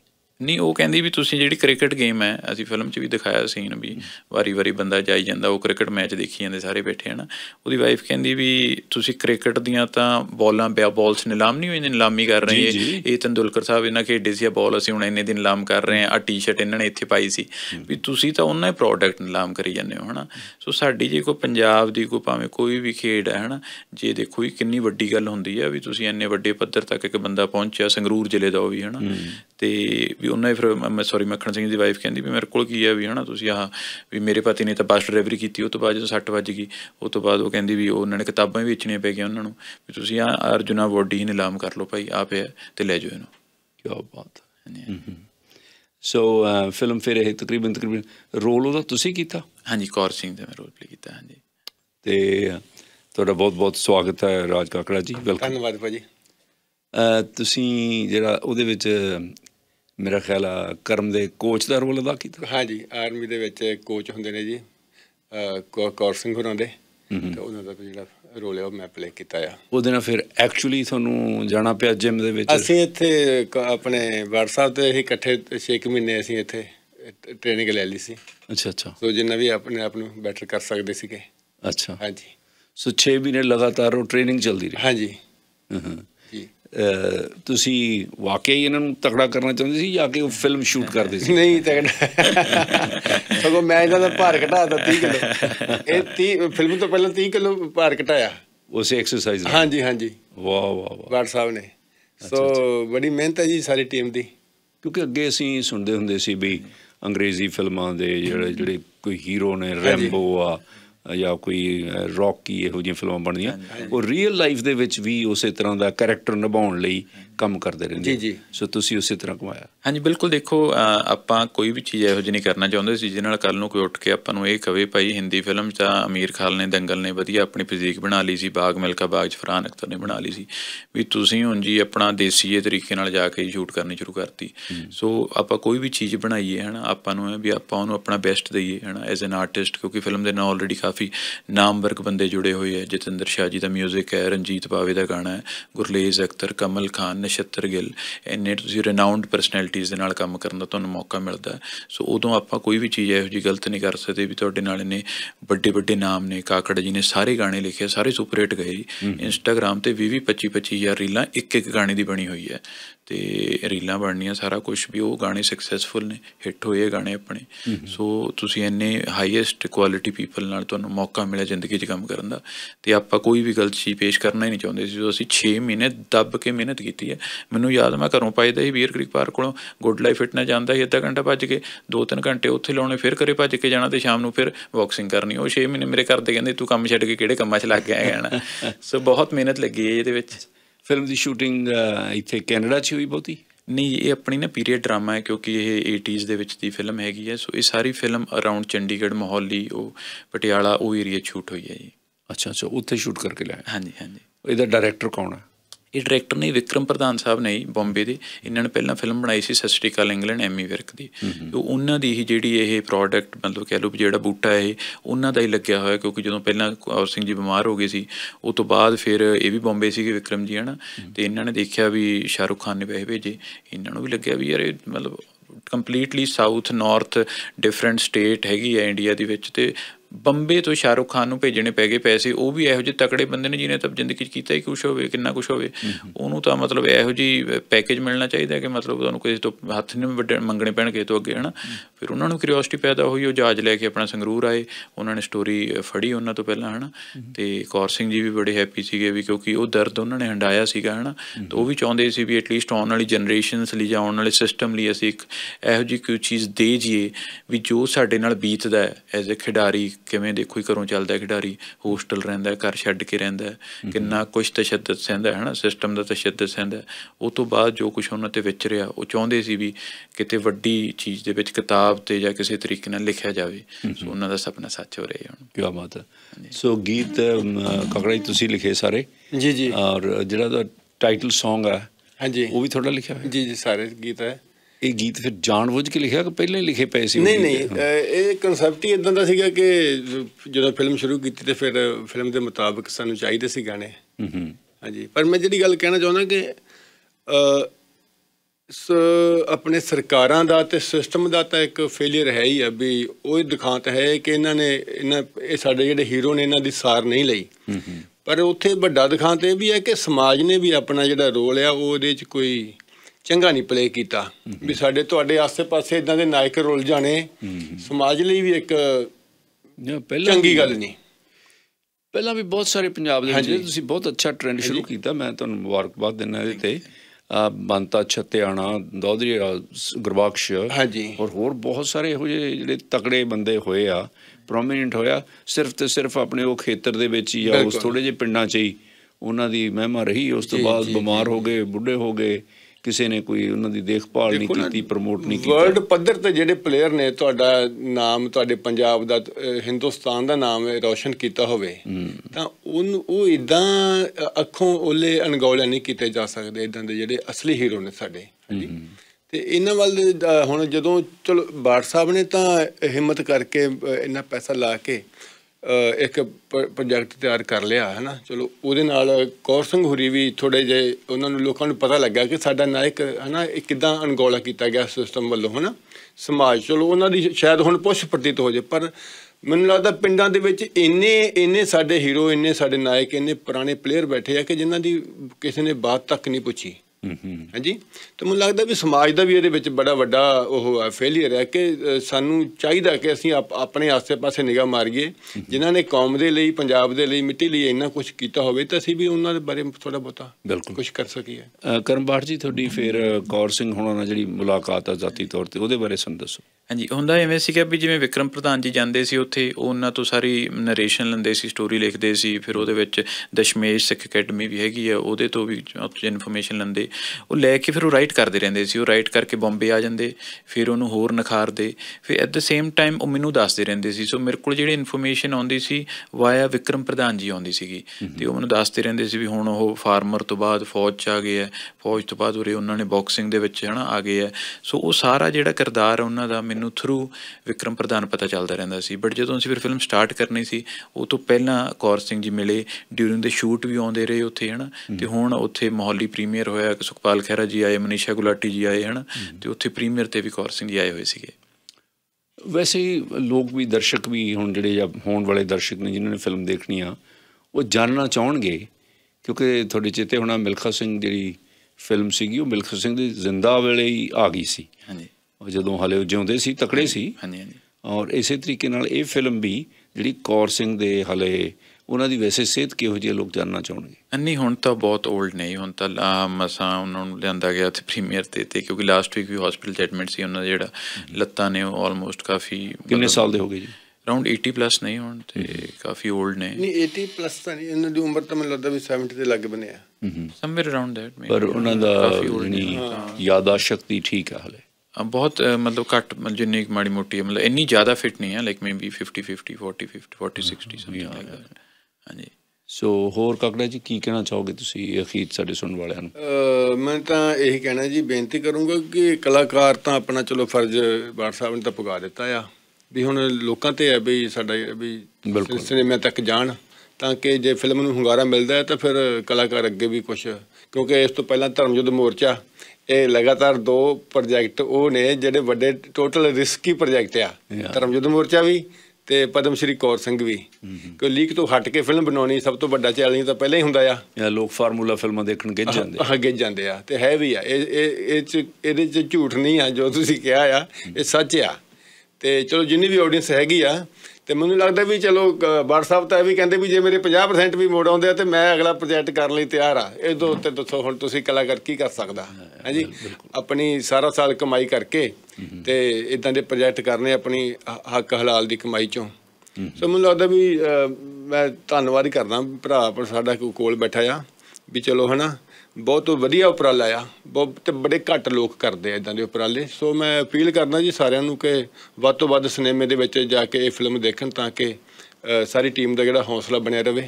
ਨਹੀਂ ਉਹ ਕਹਿੰਦੀ ਵੀ ਤੁਸੀਂ ਜਿਹੜੀ ਕ੍ਰਿਕਟ ਗੇਮ ਹੈ ਅਸੀਂ ਫਿਲਮ 'ਚ ਵੀ ਦਿਖਾਇਆ ਸੀਨ ਵੀ ਵਾਰੀ-ਵਾਰੀ ਬੰਦਾ ਜਾਈ ਜਾਂਦਾ ਉਹ ਕ੍ਰਿਕਟ ਮੈਚ ਦੇਖੀ ਜਾਂਦੇ ਸਾਰੇ ਬੈਠੇ ਹਨ ਉਹਦੀ ਵਾਈਫ ਕਹਿੰਦੀ ਵੀ ਤੁਸੀਂ ਕ੍ਰਿਕਟ ਦੀਆਂ ਤਾਂ ਬੋਲਾਂ ਬਿਆ ਬਾਲਸ ਨਿਲਾਮ ਨਹੀਂ ਹੋਈ ਨਿਲਾਮੀ ਕਰ ਰਹੇ ਇਹ ਤੰਦੁਲਕਰ ਸਾਹਿਬ ਇਹਨਾਂ ਖੇਡੇ ਸੀ ਆ ਬਾਲ ਅਸੀਂ ਹੁਣ ਇੰਨੇ ਦਿਨ ਨਿਲਾਮ ਕਰ ਰਹੇ ਆ ਆ ਟੀ-ਸ਼ਰਟ ਇਹਨਾਂ ਨੇ ਇੱਥੇ ਪਾਈ ਸੀ ਵੀ ਤੁਸੀਂ ਤਾਂ ਉਹਨਾਂ ਹੀ ਪ੍ਰੋਡਕਟ ਨਿਲਾਮ ਕਰੀ ਜਾਂਦੇ ਹੋ ਹਨਾ ਸੋ ਸਾਡੀ ਜੇ ਕੋਈ ਪੰਜਾਬ ਦੀ ਕੋਈ ਭਾਵੇਂ ਕੋਈ ਵੀ ਖੇਡ ਹੈ ਹਨਾ ਜੇ ਦੇਖੋ ਇਹ ਕਿੰਨੀ ਵੱਡੀ ਗੱਲ ਹੁੰਦੀ ਹੈ ਵੀ ਤੁਸੀਂ ਇੰਨੇ ਵੱਡੇ ਪੱਧਰ ਤੱਕ ਇੱਕ ਬੰਦਾ ਪਹੁੰਚਿਆ ਸੰਗਰੂਰ ਜ਼ਿਲ੍ਹੇ ਦਾ ਉਹ ਵੀ ਹਨਾ ਤੇ ਵੀ ਉਹਨਾਂ ਹੀ ਫਿਰ ਮੈਂ ਸੌਰੀ ਮੱਖਣ ਸਿੰਘ ਦੀ ਵਾਈਫ ਕਹਿੰਦੀ ਵੀ ਮੇਰੇ ਕੋਲ ਕੀ ਹੈ ਵੀ ਹਨਾ ਤੁਸੀਂ ਆਹ ਵੀ ਮੇਰੇ ਪਤੀ ਨੇ ਤਾਂ ਬੱਸ ਡਰਾਈਵਰੀ ਕੀਤੀ ਉਹ ਤੋਂ ਬਾਅਦ ਜਦੋਂ 60 ਵਜ ਗਈ ਉਹ ਤੋਂ ਬਾਅਦ ਉਹ ਕਹਿੰਦੀ ਵੀ ਉਹਨਾਂ ਨੇ ਕਿਤਾਬਾਂ ਵੀ ਵੇਚਣੀਆਂ ਪੈ ਗਈਆਂ ਉਹਨਾਂ ਨੂੰ ਵੀ ਤੁਸੀਂ ਆ ਅਰਜੁਨਾ ਬੋਡੀ ਹੀ ਨਿਲਾਮ ਕਰ ਲਓ ਭਾਈ ਆ ਤੇ ਲੈ ਜਾਓ ਇਹਨੂੰ ਕੀ ਬਾਤ ਹੈ ਸੋ ਫਿਲਮ ਫਿਰ ਇਹ ਤਕਰੀਬਨ ਤਕਰੀਬਨ ਰੋਲ ਉਹਦਾ ਤੁਸੀਂ ਕੀਤਾ ਹਾਂਜੀ ਕੌਰ ਸਿੰਘ ਦਾ ਮੈਂ ਰੋਲ ਪਲੇ ਕੀਤਾ ਹਾਂਜੀ ਤੇ ਤੁਹਾਡਾ ਬਹੁਤ ਬਹੁਤ ਸਵਾਗਤ ਹੈ ਰਾਜ ਕਾਕੜਾ ਜੀ ਵੈਲਕਮ ਧੰਨਵਾਦ ਭਾਜੀ ਤੁਸੀਂ ਜਿਹੜਾ ਉਹਦੇ ਵਿੱਚ ਮੇਰਾ ਖਿਆਲ ਆ ਕਰਮ ਦੇ ਕੋਚ ਦਾ ਰੋਲ ਅਦਾ ਕੀਤਾ ਹਾਂਜੀ ਆਰਮੀ ਦੇ ਵਿੱਚ ਕੋਚ ਹੁੰਦੇ ਨੇ ਜੀ ਕੌਰ ਸਿੰਘ ਹੋਰਾਂ ਦੇ ਤੇ ਉਹਨਾਂ ਦਾ ਜਿਹੜਾ ਰੋਲ ਆ ਮੈਂ ਪਲੇ ਕੀਤਾ ਆ ਉਹਦੇ ਨਾਲ ਫਿਰ ਐਕਚੁਅਲੀ ਤੁਹਾਨੂੰ ਜਾਣਾ ਪਿਆ ਜਿਮ ਦੇ ਵਿੱਚ ਅਸੀਂ ਇੱਥੇ ਆਪਣੇ ਵਟਸਐਪ ਤੇ ਇਹ ਇਕੱਠੇ 6 ਮਹੀਨੇ ਅਸੀਂ ਇੱਥੇ ਟ੍ਰੇਨਿੰਗ ਲੈ ਲਈ ਸੀ ਅੱਛਾ ਅੱਛਾ ਸੋ ਜਿੰਨਾ ਵੀ ਆਪਣੇ ਆਪ ਨੂੰ ਬੈਟਰ ਕਰ ਸਕਦੇ ਸੀਗੇ ਅੱਛਾ ਹਾਂਜੀ ਸੋ 6 ਮਹੀਨੇ ਲਗਾਤਾਰ ਉਹ ਟ੍ਰੇਨਿੰਗ ਚੱਲਦੀ ਰਹੀ ਹਾਂਜੀ ਹਾਂ ਤੁਸੀਂ ਵਾਕਈ ਇਹਨਾਂ ਨੂੰ ਤਕੜਾ ਕਰਨਾ ਚਾਹੁੰਦੇ ਸੀ ਜਾਂ ਕਿ ਉਹ ਫਿਲਮ ਸ਼ੂਟ ਕਰਦੇ ਸੀ ਨਹੀਂ ਤਕੜਾ ਸਗੋਂ ਮੈਂ ਇਹਨਾਂ ਦਾ ਭਾਰ ਘਟਾਤਾ 30 ਕਿਲੋ ਇਹ 30 ਫਿਲਮ ਤੋਂ ਪਹਿਲਾਂ 30 ਕਿਲੋ ਭਾਰ ਘਟਾਇਆ ਉਸੇ ਐਕਸਰਸਾਈਜ਼ ਨਾਲ ਹਾਂਜੀ ਹਾਂਜੀ ਵਾਹ ਵਾਹ ਵਾਹ ਬਾਟ ਸਾਹਿਬ ਨੇ ਸੋ ਬੜੀ ਮਿਹਨਤ ਹੈ ਜੀ ਸਾਰੀ ਟੀਮ ਦੀ ਕਿਉਂਕਿ ਅੱਗੇ ਅਸੀਂ ਸੁਣਦੇ ਹੁੰਦੇ ਸੀ ਵੀ ਅੰਗਰੇਜ਼ੀ ਫਿਲਮਾਂ ਦੇ ਜਿਹੜੇ ਜਿਹੜੇ ਕੋਈ ਹੀਰੋ ਨੇ ਰੈਂਬੋ ਆ ਜਾਂ ਕੋਈ ਰੌਕੀ ਇਹੋ ਜਿਹੀਆਂ ਫਿਲਮਾਂ ਬਣਦੀਆਂ ਉਹ ਰੀਅਲ ਲਾਈਫ ਦੇ ਵਿੱਚ ਵੀ ਉਸੇ ਤਰ੍ਹਾਂ ਦਾ ਕੈਰੈਕਟਰ ਨਿਭਾਉਣ ਲਈ ਕੰਮ ਕਰਦੇ ਰਹਿੰਦੇ ਜੀ ਜੀ ਸੋ ਤੁਸੀਂ ਉਸੇ ਤਰ੍ਹਾਂ ਕਮਾਇਆ ਹਾਂਜੀ ਬਿਲਕੁਲ ਦੇਖੋ ਆਪਾਂ ਕੋਈ ਵੀ ਚੀਜ਼ ਇਹੋ ਜਿਹੀ ਨਹੀਂ ਕਰਨਾ ਚਾਹੁੰਦੇ ਸੀ ਜਿਹਦੇ ਨਾਲ ਕੱਲ ਨੂੰ ਕੋਈ ਉੱਠ ਕੇ ਆਪਾਂ ਨੂੰ ਇਹ ਕਵੇ ਭਾਈ ਹਿੰਦੀ ਫਿਲਮ ਚ ਅਮੀਰ ਖਾਨ ਨੇ ਦੰਗਲ ਨੇ ਵਧੀਆ ਆਪਣੀ ਫਿਜ਼ੀਕ ਬਣਾ ਲਈ ਸੀ ਬਾਗ ਮਿਲਕਾ ਬਾਗ ਜਫਰਾਨ ਅਖਤਰ ਨੇ ਬਣਾ ਲਈ ਸੀ ਵੀ ਤੁਸੀਂ ਹੁਣ ਜੀ ਆਪਣਾ ਦੇਸੀਏ ਤਰੀਕੇ ਨਾਲ ਜਾ ਕੇ ਸ਼ੂਟ ਕਰਨੀ ਸ਼ੁਰੂ ਕਰਤੀ ਸੋ ਆਪਾਂ ਕੋਈ ਵੀ ਚੀਜ਼ ਬਣਾਈਏ ਹਨਾ ਆਪਾਂ ਨੂੰ ਵੀ ਆਪਾਂ ਉਹਨੂੰ ਆਪਣਾ ਬੈਸਟ ਦਈਏ ਹਨਾ ਐਜ਼ ਐਨ ਆਰਟਿਸਟ ਕਿਉਂਕਿ ਫਿਲਮ ਦੇ ਨਾਲ ਆਲਰੇਡੀ ਕਾਫੀ ਨਾਮਵਰਕ ਬੰਦੇ ਜੁੜੇ ਹੋਏ ਹੈ ਜਤਿੰਦਰ ਸ਼ਾਹ ਜੀ ਦਾ 뮤직 ਹੈ ਰਣਜੀਤ ਬਾਵੇ ਦਾ ਗਾਣਾ ਹੈ ਗੁਰਲੇਜ਼ ਅਖਤਰ ਕਮਲ ਖਾਨ ਨਛੱਤਰ ਗਿੱਲ ਇੰਨੇ ਤੁਸੀਂ ਰੈਨਾਊਂਡ ਪਰਸਨੈਲਿਟੀਜ਼ ਦੇ ਨਾਲ ਕੰਮ ਕਰਨ ਦਾ ਤੁਹਾਨੂੰ ਮੌਕਾ ਮਿਲਦਾ ਸੋ ਉਦੋਂ ਆਪਾਂ ਕੋਈ ਵੀ ਚੀਜ਼ ਇਹੋ ਜੀ ਗਲਤ ਨਹੀਂ ਕਰ ਸਕਦੇ ਵੀ ਤੁਹਾਡੇ ਨਾਲ ਇਹਨੇ ਵੱਡੇ ਵੱਡੇ ਨਾਮ ਨੇ ਕਾਕੜ ਜੀ ਨੇ ਸਾਰੇ ਗਾਣੇ ਲਿਖੇ ਸਾਰੇ ਸੁਪਰ ਹਿੱਟ ਗਏ ਇੰਸਟਾਗ੍ਰam ਤੇ 20 25 25000 ਰੀਲਾਂ ਇੱਕ ਇੱਕ ਗਾਣੇ ਦੀ ਬਣੀ ਹੋਈ ਹੈ ਤੇ ਰੀਲਾਂ ਬਣਨੀਆਂ ਸਾਰਾ ਕੁਝ ਵੀ ਉਹ ਗਾਣੇ ਸਕਸੈਸਫੁਲ ਨੇ ਹਿੱਟ ਹੋਏ ਗਾਣੇ ਆਪਣੇ ਸੋ ਤੁਸੀਂ ਇੰਨੇ ਹਾਈਐਸਟ ਕੁਆਲਿਟੀ ਪੀਪਲ ਨਾਲ ਤੁਹਾਨੂੰ ਮੌਕਾ ਮਿਲਿਆ ਜ਼ਿੰਦਗੀ 'ਚ ਕੰਮ ਕਰਨ ਦਾ ਤੇ ਆਪਾਂ ਕੋਈ ਵੀ ਗਲਤ ਚੀਜ਼ ਪੇਸ਼ ਕਰਨਾ ਹੀ ਨਹੀਂ ਚਾਹੁੰਦੇ ਸੀ ਜੋ ਅਸੀਂ 6 ਮਹੀਨੇ ਦੱਬ ਕੇ ਮਿਹਨਤ ਕੀਤੀ ਹੈ ਮੈਨੂੰ ਯਾਦ ਮੈਂ ਘਰੋਂ ਪਾਇਦਾ ਹੀ ਵੀਰ ਕ੍ਰਿਕ ਪਾਰਕ ਕੋਲੋਂ ਗੁੱਡ ਲਾਈਫ ਫਿਟਨੈਸ ਜਾਂਦਾ ਹੀ ਅੱਧਾ ਘੰਟਾ ਭੱਜ ਕੇ 2-3 ਘੰਟੇ ਉੱਥੇ ਲਾਉਣੇ ਫਿਰ ਘਰੇ ਭੱਜ ਕੇ ਜਾਣਾ ਤੇ ਸ਼ਾਮ ਨੂੰ ਫਿਰ ਬਾਕਸਿੰਗ ਕਰਨੀ ਉਹ 6 ਮਹੀਨੇ ਮੇਰੇ ਘਰ ਦੇ ਕਹਿੰਦੇ ਤੂੰ ਕੰਮ ਛੱਡ ਕੇ ਕਿਹੜੇ ਕੰਮਾਂ 'ਚ ਲੱਗ ਗਿਆ ਹੈ ਨਾ ਸੋ ਬਹੁਤ ਮਿਹਨਤ ਲੱਗੀ ਹੈ ਇਹਦੇ ਵਿੱਚ ਫਿਲਮ ਦੀ ਸ਼ੂਟਿੰਗ ਇੱਥੇ ਕੈਨੇਡਾ 'ਚ ਹੋਈ ਬਹੁਤੀ ਨਹੀਂ ਇਹ ਆਪਣੀ ਨਾ ਪੀਰੀਅਡ ਡਰਾਮਾ ਹੈ ਕਿਉਂਕਿ ਇਹ 80s ਦੇ ਵਿੱਚ ਦੀ ਫਿਲਮ ਹੈਗੀ ਹੈ ਸੋ ਇਹ ਸਾਰੀ ਫਿਲਮ ਅਰਾਊਂਡ ਚੰਡੀਗੜ੍ਹ ਮੋਹਾਲੀ ਉਹ ਪਟਿਆਲਾ ਉਹ ਏਰੀਆ ਸ਼ੂਟ ਹੋਈ ਹੈ ਜੀ ਅੱਛਾ ਅੱਛਾ ਉੱਥੇ ਸ਼ੂਟ ਕਰਕੇ ਲਿਆ ਹਾਂਜੀ ਹਾਂਜੀ ਇਹਦਾ ਡਾਇਰੈਕਟਰ ਕੌਣ ਹੈ ਇਹ ਡਾਇਰੈਕਟਰ ਨੇ ਵਿਕਰਮ ਪ੍ਰਧਾਨ ਸਾਹਿਬ ਨੇ ਬੰਬੇ ਦੇ ਇਹਨਾਂ ਨੇ ਪਹਿਲਾਂ ਫਿਲਮ ਬਣਾਈ ਸੀ ਸਤਿ ਇੰਗਲੈਂਡ ਐਮੀ ਵਿਰਕ ਦੀ ਤੇ ਉਹਨਾਂ ਦੀ ਹੀ ਜਿਹੜੀ ਇਹ ਪ੍ਰੋਡਕਟ ਮਤਲਬ ਕਹਿ ਲਓ ਜਿਹੜਾ ਬੂਟਾ ਹੈ ਉਹਨਾਂ ਦਾ ਹੀ ਲੱਗਿਆ ਹੋਇਆ ਕਿਉਂਕਿ ਜਦੋਂ ਪਹਿਲਾਂ ਕੌਰ ਸਿੰਘ ਜੀ ਬਿਮਾਰ ਹੋ ਗਏ ਸੀ ਉਸ ਤੋਂ ਬਾਅਦ ਫਿਰ ਇਹ ਵੀ ਬੰਬੇ ਸੀਗੇ ਵਿਕਰਮ ਜੀ ਹਨ ਤੇ ਇਹਨਾਂ ਨੇ ਦੇਖਿਆ ਵੀ ਸ਼ਾਹਰੁਖ ਖਾਨ ਨੇ ਵੇਹੇ ਭੇਜੇ ਇਹਨਾਂ ਨੂੰ ਵੀ ਲੱਗਿਆ ਵੀ ਯਾਰ ਇਹ ਮਤਲਬ completely south north different state ਹੈਗੀ ਹੈ ਇੰਡੀਆ ਦੇ ਵਿੱਚ ਤੇ ਬੰਬੇ ਤੋਂ ਸ਼ਾਹਰੁਖ ਖਾਨ ਨੂੰ ਭੇਜਣੇ ਪੈ ਗਏ ਪੈਸੇ ਉਹ ਵੀ ਇਹੋ ਜਿਹੇ ਤਕੜੇ ਬੰਦੇ ਨੇ ਜਿਹਨੇ ਤਾਂ ਜ਼ਿੰਦਗੀ 'ਚ ਕੀਤਾ ਹੀ ਕੁਝ ਹੋਵੇ ਕਿੰਨਾ ਕੁਝ ਹੋਵੇ ਉਹਨੂੰ ਤਾਂ ਮਤਲਬ ਇਹੋ ਜੀ ਪੈਕੇਜ ਮਿਲਣਾ ਚਾਹੀਦਾ ਕਿ ਮਤਲਬ ਤੁਹਾਨੂੰ ਕਿਸੇ ਤੋਂ ਹੱਥ ਨਹੀਂ ਵੱਡੇ ਮੰਗਣੇ ਪੈਣਗੇ ਤੋਂ ਅੱਗੇ ਹਨ ਫਿਰ ਉਹਨਾਂ ਨੂੰ ਕਿਉਰਿਓਸਿਟੀ ਪੈਦਾ ਹੋਈ ਉਹ ਜਹਾਜ਼ ਲੈ ਕੇ ਆਪਣਾ ਸੰਗਰੂਰ ਆਏ ਉਹਨਾਂ ਨੇ ਸਟੋਰੀ ਫੜੀ ਉਹਨਾਂ ਤੋਂ ਪਹਿਲਾਂ ਹਨ ਤੇ ਕੌਰ ਸਿੰਘ ਜੀ ਵੀ ਬੜੇ ਹੈਪੀ ਸੀਗੇ ਵੀ ਕਿਉਂਕਿ ਉਹ ਦਰਦ ਉਹਨਾਂ ਨੇ ਹੰਡਾਇਆ ਸੀਗਾ ਹਨ ਤੇ ਉਹ ਵੀ ਚਾਹੁੰਦੇ ਸੀ ਵੀ ਐਟਲੀਸਟ ਆਉਣ ਵਾਲੀ ਜਨਰੇਸ਼ਨਸ ਲਈ ਜਾਂ ਆਉਣ ਵਾਲੇ ਸਿਸਟਮ ਲਈ ਅਸੀਂ ਇੱਕ ਇਹੋ ਜੀ ਕੋਈ ਚੀਜ਼ ਦੇ ਜੀਏ ਵੀ ਜੋ ਸਾਡੇ ਨਾਲ ਬੀਤਦਾ ਐਜ਼ ਅ ਖਿਡਾਰੀ ਕਿਵੇਂ ਦੇਖੋ ਹੀ ਘਰੋਂ ਚੱਲਦਾ ਖਿਡਾਰੀ ਹੋਸਟਲ ਰਹਿੰਦਾ ਘਰ ਛੱਡ ਕੇ ਰਹਿੰਦਾ ਕਿੰਨਾ ਕੁਝ ਤਸ਼ੱਦਦ ਸਹਿੰਦਾ ਹੈ ਨਾ ਸਿਸਟਮ ਦਾ ਤਸ਼ੱਦਦ ਸਹਿੰਦਾ ਉਹ ਤੋਂ ਬਾਅਦ ਜੋ ਕੁਝ ਉਹਨਾਂ ਤੇ ਰਿਹਾ ਉਹ ਚਾਹੁੰਦੇ ਸੀ ਵੀ ਕਿਤੇ ਵੱਡੀ ਚੀਜ਼ ਦੇ ਵਿੱਚ ਕਿਤਾਬ ਤੇ ਜਾਂ ਕਿਸੇ ਤਰੀਕੇ ਨਾਲ ਲਿਖਿਆ ਜਾਵੇ ਸੋ ਉਹਨਾਂ ਦਾ ਸੁਪਨਾ ਸੱਚ ਹੋ ਰਿਹਾ ਹੁਣ ਕੀ ਬਾਤ ਸੋ ਗੀਤ ਕਕੜਾਈ ਤੁਸੀਂ ਲਿਖੇ ਸਾਰੇ ਜੀ ਜੀ ਔਰ ਜਿਹੜਾ ਦਾ ਟਾਈਟਲ Song ਆ ਹਾਂਜੀ ਉਹ ਵੀ ਤੁਹਾਡਾ ਲਿਖਿਆ ਹੋਇਆ ਜੀ ਜੀ ਸਾਰੇ ਗੀਤ ਹੈ ਇਹ ਗੀਤ ਫਿਰ ਜਾਣਬੁੱਝ ਕੇ ਲਿਖਿਆ ਕਿ ਪਹਿਲਾਂ ਹੀ ਲਿਖੇ ਪਏ ਸੀ ਨਹੀਂ ਨਹੀਂ ਇਹ ਕਨਸੈਪਟ ਹੀ ਇਦਾਂ ਦਾ ਸੀਗਾ ਕਿ ਜਦੋਂ ਫਿਲਮ ਸ਼ੁਰੂ ਕੀਤੀ ਤੇ ਫਿਰ ਫਿਲਮ ਦੇ ਮੁਤਾਬਕ ਸਾਨੂੰ ਚਾਹੀਦੇ ਸੀ ਗਾਣੇ ਹੂੰ ਹੂੰ ਹਾਂਜੀ ਪਰ ਮੈਂ ਜਿਹੜੀ ਗੱਲ ਕਹਿਣਾ ਚਾਹੁੰਦਾ ਕਿ ਆਪਣੇ ਸਰਕਾਰਾਂ ਦਾ ਤੇ ਸਿਸਟਮ ਦਾ ਤਾਂ ਇੱਕ ਫੇਲਿਅਰ ਹੈ ਹੀ ਆ ਵੀ ਉਹ ਦਿਖਾਂਤ ਹੈ ਕਿ ਇਹਨਾਂ ਨੇ ਇਹਨਾਂ ਇਹ ਸਾਡੇ ਜਿਹੜੇ ਹੀਰੋ ਨੇ ਇਹਨਾਂ ਦੀ ਸਾਰ ਨਹੀਂ ਲਈ ਪਰ ਉੱਥੇ ਵੱਡਾ ਦਿਖਾਂਤ ਇਹ ਵੀ ਹੈ ਕਿ ਸਮਾਜ ਨੇ ਵੀ ਆਪਣਾ ਜਿਹੜਾ ਰੋਲ ਆ ਉਹ ਇਹਦੇ 'ਚ ਕੋਈ ਚੰਗਾ ਨਹੀਂ ਪਲੇ ਕੀਤਾ ਵੀ ਸਾਡੇ ਤੁਹਾਡੇ ਆਸ-ਪਾਸੇ ਇਦਾਂ ਦੇ ਨਾਇਕ ਰੁੱਲ ਜਾਣੇ ਸਮਾਜ ਲਈ ਵੀ ਇੱਕ ਚੰਗੀ ਗੱਲ ਨਹੀਂ ਪਹਿਲਾਂ ਵੀ ਬਹੁਤ ਸਾਰੇ ਪੰਜਾਬ ਦੇ ਵਿੱਚ ਤੁਸੀਂ ਬਹੁਤ ਅੱਛਾ ਟ੍ਰੈਂਡ ਸ਼ੁਰੂ ਕੀਤਾ ਮੈਂ ਤੁਹਾਨੂੰ ਮੁਬਾਰਕਬਾਦ ਦਿੰਦਾ ਇਹਦੇ ਤੇ ਬੰਤਾ ਛਤਿਆਣਾ ਦੌਦਰੀ ਗੁਰਬਖਸ਼ ਹਾਂਜੀ ਔਰ ਹੋਰ ਬਹੁਤ ਸਾਰੇ ਇਹੋ ਜਿਹੇ ਜਿਹੜੇ ਤਕੜੇ ਬੰਦੇ ਹੋਏ ਆ ਪ੍ਰੋਮਿਨੈਂਟ ਹੋਇਆ ਸਿਰਫ ਤੇ ਸਿਰਫ ਆਪਣੇ ਉਹ ਖੇਤਰ ਦੇ ਵਿੱਚ ਹੀ ਜਾਂ ਉਸ ਥੋੜੇ ਜਿਹੇ ਪਿੰਡਾਂ 'ਚ ਹੀ ਉਹਨਾਂ ਦੀ ਮਹਿਮਾ ਰਹੀ ਉਸ ਤੋਂ ਬਾਅਦ ਬਿਮਾਰ ਹੋ ਗਏ ਬੁੱਢੇ ਹੋ ਗਏ ਕਿਸੇ ਨੇ ਕੋਈ ਉਹਨਾਂ ਦੀ ਦੇਖਭਾਲ ਨਹੀਂ ਕੀਤੀ ਪ੍ਰਮੋਟ ਨਹੀਂ ਕੀਤਾ ਵਰਲਡ ਪੱਧਰ ਤੇ ਜਿਹੜੇ ਪਲੇਅਰ ਨੇ ਤੁਹਾਡਾ ਨਾਮ ਤੁਹਾਡੇ ਪੰਜਾਬ ਦਾ ਹਿੰਦੁਸਤਾਨ ਦਾ ਨਾਮ ਰੌਸ਼ਨ ਕੀਤਾ ਹੋਵੇ ਤਾਂ ਉਹ ਉਹ ਇਦਾਂ ਅੱਖੋਂ ਓਲੇ ਅਣਗੌਲੇ ਨਹੀਂ ਕੀਤੇ ਜਾ ਸਕਦੇ ਇਦਾਂ ਦੇ ਜਿਹੜੇ ਅਸਲੀ ਹੀਰੋ ਨੇ ਸਾਡੇ ਤੇ ਇਹਨਾਂ ਵੱਲ ਹੁਣ ਜਦੋਂ ਚਲੋ ਬਾੜ ਸਾਹਿਬ ਨੇ ਤਾਂ ਹਿੰਮਤ ਕਰਕੇ ਇੰਨਾ ਪੈਸਾ ਲਾ ਕੇ ਇੱਕ ਪ੍ਰੋਜੈਕਟ ਤਿਆਰ ਕਰ ਲਿਆ ਹੈ ਨਾ ਚਲੋ ਉਹਦੇ ਨਾਲ ਕੌਰ ਸਿੰਘ ਹੁਰੀ ਵੀ ਥੋੜੇ ਜੇ ਉਹਨਾਂ ਨੂੰ ਲੋਕਾਂ ਨੂੰ ਪਤਾ ਲੱਗਾ ਕਿ ਸਾਡਾ ਨਾਇਕ ਹੈ ਨਾ ਇਹ ਕਿਦਾਂ ਅਣਗੋਲਾ ਕੀਤਾ ਗਿਆ ਸਿਸਟਮ ਵੱਲੋਂ ਹੈ ਨਾ ਸਮਾਜ ਚਲੋ ਉਹਨਾਂ ਦੀ ਸ਼ਾਇਦ ਹੁਣ ਪੁਸ਼ ਪ੍ਰਤੀਤ ਹੋ ਜੇ ਪਰ ਮੈਨੂੰ ਲੱਗਦਾ ਪਿੰਡਾਂ ਦੇ ਵਿੱਚ ਇੰਨੇ ਇੰਨੇ ਸਾਡੇ ਹੀਰੋ ਇੰਨੇ ਸਾਡੇ ਨਾਇਕ ਇੰਨੇ ਪੁਰਾਣੇ ਪਲੇਅਰ ਬੈਠੇ ਆ ਕਿ ਜਿਨ੍ਹਾਂ ਦੀ ਕਿਸੇ ਨੇ ਬਾਤ ਤੱਕ ਨਹੀਂ ਪੁੱਛੀ ਹਾਂਜੀ ਤੇ ਮੈਨੂੰ ਲੱਗਦਾ ਵੀ ਸਮਾਜ ਦਾ ਵੀ ਇਹਦੇ ਵਿੱਚ ਬੜਾ ਵੱਡਾ ਉਹ ਹੈ ਫੇਲਿਅਰ ਹੈ ਕਿ ਸਾਨੂੰ ਚਾਹੀਦਾ ਕਿ ਅਸੀਂ ਆਪਣੇ ਆਸ-ਪਾਸੇ ਨਿਗਾਹ ਮਾਰੀਏ ਜਿਨ੍ਹਾਂ ਨੇ ਕੌਮ ਦੇ ਲਈ ਪੰਜਾਬ ਦੇ ਲਈ ਮਿੱਟੀ ਲਈ ਇੰਨਾ ਕੁਝ ਕੀਤਾ ਹੋਵੇ ਤਾਂ ਅਸੀਂ ਵੀ ਉਹਨਾਂ ਦੇ ਬਾਰੇ ਥੋੜਾ ਬੋਤਾ ਕੁਝ ਕਰ ਸਕੀਏ ਕਰਮਬਾਟ ਜੀ ਤੁਹਾਡੀ ਫਿਰ ਕੌਰ ਸਿੰਘ ਹੋਣਾ ਨਾਲ ਜਿਹੜੀ ਮੁਲਾਕਾਤ ਆ ਜ਼ਾਤੀ ਤੌਰ ਤੇ ਉਹਦੇ ਬਾਰੇ ਸਾਨੂੰ ਦੱਸੋ ਹਾਂਜੀ ਹੁੰਦਾ ਐਵੇਂ ਸੀ ਵੀ ਜਿਵੇਂ ਵਿਕਰਮ ਪ੍ਰਧਾਨ ਜੀ ਜਾਂਦੇ ਸੀ ਉੱਥੇ ਉਹਨਾਂ ਤੋਂ ਸਾਰੀ ਨਰੇਸ਼ਨ ਲੈਂਦੇ ਸੀ ਸਟੋਰੀ ਲਿਖਦੇ ਸੀ ਫਿਰ ਉਹਦੇ ਵਿੱਚ ਦਸ਼ਮੇਸ਼ ਸਿੱਖ ਅਕੈਡਮੀ ਵੀ ਹੈਗੀ ਆ ਉਹਦੇ ਤੋਂ ਵੀ ਇਨਫੋਰਮੇਸ਼ਨ ਲੈਂਦੇ ਸੀਗੇ ਉਹ ਲੈ ਕੇ ਫਿਰ ਉਹ ਰਾਈਟ ਕਰਦੇ ਰਹਿੰਦੇ ਸੀ ਉਹ ਰਾਈਟ ਕਰਕੇ ਬੰਬੇ ਆ ਜਾਂਦੇ ਫਿਰ ਉਹਨੂੰ ਹੋਰ ਨਖਾਰਦੇ ਫਿਰ ਐਟ ਦ ਸੇਮ ਟਾਈਮ ਉਹ ਮੈਨੂੰ ਦੱਸਦੇ ਰਹਿੰਦੇ ਸੀ ਸੋ ਮੇਰੇ ਕੋਲ ਜਿਹੜੀ ਇਨਫੋਰਮੇਸ਼ਨ ਆਉਂਦੀ ਸੀ ਵਾਇਆ ਵਿਕਰਮ ਪ੍ਰਧਾਨ ਜੀ ਆਉਂਦੀ ਸੀਗੀ ਤੇ ਉਹ ਮੈਨੂੰ ਦੱਸਦੇ ਰਹਿੰਦੇ ਸੀ ਵੀ ਹੁਣ ਉਹ ਫਾਰਮਰ ਤੋਂ ਬਾਅਦ ਫੌਜ 'ਚ ਆ ਗਏ ਐ ਫੌਜ ਤੋਂ ਬਾਅਦ ਉਰੇ ਉਹਨਾਂ ਨੇ ਬਾਕਸਿੰਗ ਦੇ ਵਿੱਚ ਹਨਾ ਆ ਗਏ ਐ ਸੋ ਉਹ ਸਾਰਾ ਜਿਹੜਾ ਕਿਰਦਾਰ ਉਹਨਾਂ ਦਾ ਮੈਨੂੰ ਥਰੂ ਵਿਕਰਮ ਪ੍ਰਧਾਨ ਪਤਾ ਚੱਲਦਾ ਰਹਿੰਦਾ ਸੀ ਬਟ ਜਦੋਂ ਅਸੀਂ ਫਿਰ ਫਿਲਮ ਸਟਾਰਟ ਕਰਨੀ ਸੀ ਉਹ ਤੋਂ ਪਹਿਲਾਂ ਕੌਰ ਸਿੰਘ ਜੀ ਮਿਲੇ ਡਿਊਰਿੰਗ ਦ ਸ਼ੂਟ ਵੀ ਆਉਂਦੇ ਰਹੇ ਉੱਥੇ ਹਨਾ ਤੇ ਹੁਣ ਉੱਥੇ ਮੋਹਾਲੀ ਪ੍ਰੀਮੀਅਰ ਹੋਇਆ ਤੱਕ ਸੁਖਪਾਲ ਖਹਿਰਾ ਜੀ ਆਏ ਮਨੀਸ਼ਾ ਗੁਲਾਟੀ ਜੀ ਆਏ ਹਨ ਤੇ ਉੱਥੇ ਪ੍ਰੀਮੀਅਰ ਤੇ ਵੀ ਕੌਰ ਸਿੰਘ ਜੀ ਆਏ ਹੋਏ ਸੀਗੇ ਵੈਸੇ ਲੋਕ ਵੀ ਦਰਸ਼ਕ ਵੀ ਹੁਣ ਜਿਹੜੇ ਜਾਂ ਹੋਣ ਵਾਲੇ ਦਰਸ਼ਕ ਨੇ ਜਿਨ੍ਹਾਂ ਨੇ ਫਿਲਮ ਦੇਖਣੀ ਆ ਉਹ ਜਾਣਨਾ ਚਾਹਣਗੇ ਕਿਉਂਕਿ ਤੁਹਾਡੇ ਚੇਤੇ ਹੋਣਾ ਮਿਲਖਾ ਸਿੰਘ ਜਿਹੜੀ ਫਿਲਮ ਸੀਗੀ ਉਹ ਮਿਲਖਾ ਸਿੰਘ ਦੀ ਜ਼ਿੰਦਾ ਵੇਲੇ ਹੀ ਆ ਗਈ ਸੀ ਹਾਂਜੀ ਉਹ ਜਦੋਂ ਹਲੇ ਜਿਉਂਦੇ ਸੀ ਤਕੜੇ ਸੀ ਹਾਂਜੀ ਹਾਂਜੀ ਔਰ ਇਸੇ ਤਰੀਕੇ ਨਾਲ ਇਹ ਫਿਲਮ ਵੀ ਜਿਹੜੀ ਕੌਰ ਸਿੰਘ ਦੇ ਹਲੇ ਉਹਨਾਂ ਦੀ ਵੈਸੇ ਸਿਹਤ ਕਿਹੋ ਜਿਹੇ ਲੋਕ ਜਾਨਣਾ ਚਾਹਣਗੇ ਅੰਨੀ ਹੁਣ ਤਾਂ ਬਹੁਤ 올ਡ ਨਹੀਂ ਹੁਣ ਤਾਂ ਮਸਾਂ ਉਹਨਾਂ ਨੂੰ ਲਿਆਂਦਾ ਗਿਆ ਤੇ ਪ੍ਰੀਮੀਅਰ ਤੇ ਤੇ ਕਿਉਂਕਿ ਲਾਸਟ ਵੀਕ ਵੀ ਹਸਪੀਟਲ ਜੈਡਮੈਂਟ ਸੀ ਉਹਨਾਂ ਦਾ ਜਿਹੜਾ ਲੱਤਾਂ ਨੇ ਉਹ ਆਲਮੋਸਟ ਕਾਫੀ ਕਿੰਨੇ ਸਾਲ ਦੇ ਹੋ ਗਏ ਜੀ ਅਰਾਊਂਡ 80 ਪਲੱਸ ਨਹੀਂ ਹੁਣ ਤੇ ਕਾਫੀ 올ਡ ਨੇ ਨਹੀਂ 80 ਪਲੱਸ ਤਾਂ ਨਹੀਂ ਇਹਨਾਂ ਦੀ ਉਮਰ ਤਾਂ ਮੈਨੂੰ ਲੱਗਦਾ ਵੀ 70 ਦੇ ਲੱਗ ਬਨੇ ਆ ਸਮਵੇਅਰ ਅਰਾਊਂਡ ਦੈਟ ਪਰ ਉਹਨਾਂ ਦਾ ਜਿਹੜੀ ਯਾਦਾ ਸ਼ਕਤੀ ਠੀਕ ਆ ਹਲੇ ਬਹੁਤ ਮਤਲਬ ਘੱਟ ਜਿੰਨੀ ਮਾੜੀ ਮੋਟੀ ਮਤਲਬ ਇੰਨੀ ਜ਼ਿਆਦਾ ਫਿਟ ਨਹੀਂ ਹੈ like maybe 50 50 40 50 40 60 something like that ਹਾਂਜੀ ਸੋ ਹੋਰ ਕਾਕੜਾ ਜੀ ਕੀ ਕਹਿਣਾ ਚਾਹੋਗੇ ਤੁਸੀਂ ਅਖੀਰ ਸਾਡੇ ਸੁਣਨ ਵਾਲਿਆਂ ਨੂੰ ਮੈਂ ਤਾਂ ਹੀ ਕਹਿਣਾ ਜੀ ਬੇਨਤੀ ਕਰੂੰਗਾ ਕਿ ਕਲਾਕਾਰ ਤਾਂ ਆਪਣਾ ਚਲੋ ਫਰਜ਼ ਬਾੜ ਸਾਹਿਬ ਨੇ ਤਾਂ ਪੁਗਾ ਦਿੱਤਾ ਆ ਵੀ ਹੁਣ ਲੋਕਾਂ ਤੇ ਹੈ ਵੀ ਸਾਡਾ ਵੀ ਸਿਨੇਮਾ ਤੱਕ ਜਾਣ ਤਾਂ ਕਿ ਜੇ ਫਿਲਮ ਨੂੰ ਹੁੰਗਾਰਾ ਮਿਲਦਾ ਹੈ ਤਾਂ ਫਿਰ ਕਲਾਕਾਰ ਅੱਗੇ ਵੀ ਕੁਝ ਕਿਉਂਕਿ ਇਸ ਤੋਂ ਪਹਿਲਾਂ ਧਰਮ ਮੋਰਚਾ ਇਹ ਲਗਾਤਾਰ ਦੋ ਪ੍ਰੋਜੈਕਟ ਉਹ ਨੇ ਜਿਹੜੇ ਵੱਡੇ ਟੋਟਲ ਰਿਸਕੀ ਪ੍ਰੋਜੈਕਟ ਆ ਧਰਮ ਮੋਰਚਾ ਵੀ ਤੇ ਪਦਮ ਸ਼੍ਰੀ ਕੌਰ ਸਿੰਘ ਵੀ ਕਿ ਲੀਕ ਤੋਂ ਹਟ ਕੇ ਫਿਲਮ ਬਣਾਉਣੀ ਸਭ ਤੋਂ ਵੱਡਾ ਚੈਲੰਜ ਤਾਂ ਪਹਿਲਾਂ ਹੀ ਹੁੰਦਾ ਆ ਇਹ ਲੋਕ ਫਾਰਮੂਲਾ ਫਿਲਮਾਂ ਦੇਖਣ ਗਿੱਜ ਜਾਂਦੇ ਆ ਗਿੱਜ ਜਾਂਦੇ ਆ ਤੇ ਹੈ ਵੀ ਆ ਇਹ ਇਹ ਇਹ ਚ ਇਹਦੇ ਚ ਝੂਠ ਨਹੀਂ ਆ ਜੋ ਤੁਸੀਂ ਕਿਹਾ ਆ ਇਹ ਸੱਚ ਆ ਤੇ ਚਲੋ ਜਿੰਨੀ ਵੀ ਆਡੀਅנס ਹੈਗੀ ਆ ਤੇ ਮੈਨੂੰ ਲੱਗਦਾ ਵੀ ਚਲੋ ਵਟਸਐਪ ਤਾਂ ਇਹ ਵੀ ਕਹਿੰਦੇ ਵੀ ਜੇ ਮੇਰੇ 50% ਵੀ ਮੋੜ ਆਉਂਦੇ ਆ ਤੇ ਮੈਂ ਅਗਲਾ ਪ੍ਰੋਜੈਕਟ ਕਰਨ ਲਈ ਤਿਆਰ ਆ ਇਹ ਦੋ ਉੱਤੇ ਦੱਸੋ ਹੁਣ ਤੁਸੀਂ ਕਲਾਕਾਰ ਕੀ ਕਰ ਸਕਦਾ ਹਾਂਜੀ ਆਪਣੀ ਸਾਰਾ ਸਾਲ ਕਮਾਈ ਕਰਕੇ ਤੇ ਇਦਾਂ ਦੇ ਪ੍ਰੋਜੈਕਟ ਕਰਨੇ ਆਪਣੀ ਹੱਕ ਹਲਾਲ ਦੀ ਕਮਾਈ ਚੋਂ ਸੋ ਮੈਨੂੰ ਲੱਗਦਾ ਵੀ ਮੈਂ ਧੰਨਵਾਦ ਕਰਦਾ ਭਰਾ ਪਰ ਸਾਡਾ ਕੋਲ ਬੈਠਾ ਆ ਵੀ ਚਲੋ ਹਨਾ ਬਹੁਤ ਵਧੀਆ ਉਪਰਾਲਾ ਆ ਬਹੁਤ ਬੜੇ ਘੱਟ ਲੋਕ ਕਰਦੇ ਆ ਇਦਾਂ ਦੇ ਉਪਰਾਲੇ ਸੋ ਮੈਂ ਅਪੀਲ ਕਰਦਾ ਜੀ ਸਾਰਿਆਂ ਨੂੰ ਕਿ ਵੱਧ ਤੋਂ ਵੱਧ ਸਿਨੇਮੇ ਦੇ ਵਿੱਚ ਜਾ ਕੇ ਇਹ ਫਿਲਮ ਦੇਖਣ ਤਾਂ ਕਿ ਸਾਰੀ ਟੀਮ ਦਾ ਜਿਹੜਾ ਹੌਸਲਾ ਬਣਿਆ ਰਵੇ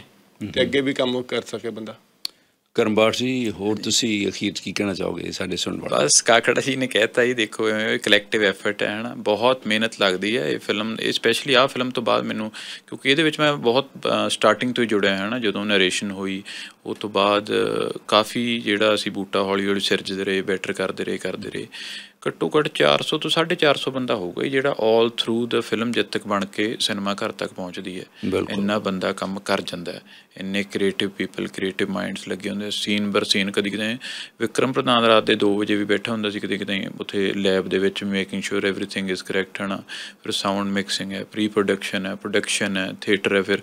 ਤੇ ਅੱਗੇ ਵੀ ਕੰਮ ਕਰ ਸਕੇ ਬੰਦਾ ਕਰਮਬਾਰ ਜੀ ਹੋਰ ਤੁਸੀਂ ਅਖੀਰ ਕੀ ਕਹਿਣਾ ਚਾਹੋਗੇ ਸਾਡੇ ਸੁਣਨ ਵਾਲਾ ਬਸ ਕਾਕੜਾ ਜੀ ਨੇ ਕਹਿਤਾ ਹੀ ਦੇਖੋ ਇਹ ਕਲੈਕਟਿਵ ਐਫਰਟ ਹੈ ਨਾ ਬਹੁਤ ਮਿਹਨਤ ਲੱਗਦੀ ਹੈ ਇਹ ਫਿਲਮ ਇਹ ਸਪੈਸ਼ਲੀ ਆ ਫਿਲਮ ਤੋਂ ਬਾਅਦ ਮੈਨੂੰ ਕਿਉਂਕਿ ਇਹਦੇ ਵਿੱਚ ਮੈਂ ਬਹੁਤ ਸਟਾਰਟਿੰਗ ਤੋਂ ਹੀ ਜੁੜਿਆ ਹਾਂ ਨਾ ਜਦੋਂ ਨਰੇਸ਼ਨ ਹੋਈ ਉਸ ਤੋਂ ਬਾਅਦ ਕਾਫੀ ਜਿਹੜਾ ਅਸੀਂ ਬੂਟਾ ਹੌਲੀ ਸਿਰਜਦੇ ਰਹੇ ਬੈਟਰ ਕਰਦੇ ਰਹੇ ਕਰਦੇ ਰਹੇ ਘੱਟੋ ਘੱਟ 400 ਤੋਂ 450 ਬੰਦਾ ਹੋਊਗਾ ਜਿਹੜਾ 올 ਥਰੂ ਦਾ ਫਿਲਮ ਜਿੱਤ ਤੱਕ ਬਣ ਕੇ ਸਿਨੇਮਾ ਘਰ ਤੱਕ ਪਹੁੰਚਦੀ ਹੈ ਇੰਨਾ ਬੰਦਾ ਕੰਮ ਕਰ ਜਾਂਦਾ ਹੈ ਇੰਨੇ ਕ੍ਰੀਏਟਿਵ ਪੀਪਲ ਕ੍ਰੀਏਟਿਵ ਮਾਈਂਡਸ ਲੱਗੇ ਹੁੰਦੇ ਸੀਨ ਬਰ ਸੀਨ ਕਦੀ ਕਦੇ ਵਿਕਰਮ ਪ੍ਰਧਾਨ ਰਾਤ ਦੇ 2 ਵਜੇ ਵੀ ਬੈਠਾ ਹੁੰਦਾ ਸੀ ਕਦੇ ਕਦੇ ਉੱਥੇ ਲੈਬ ਦੇ ਵਿੱਚ making sure everything is correct ਹਨਾ ਫਿਰ ਸਾਊਂਡ ਮਿਕਸਿੰਗ ਹੈ ਪ੍ਰੀ ਪ੍ਰੋਡਕਸ਼ਨ ਹੈ ਪ੍ਰੋਡਕਸ਼ਨ ਹੈ ਥੀਏਟਰ ਹੈ ਫਿਰ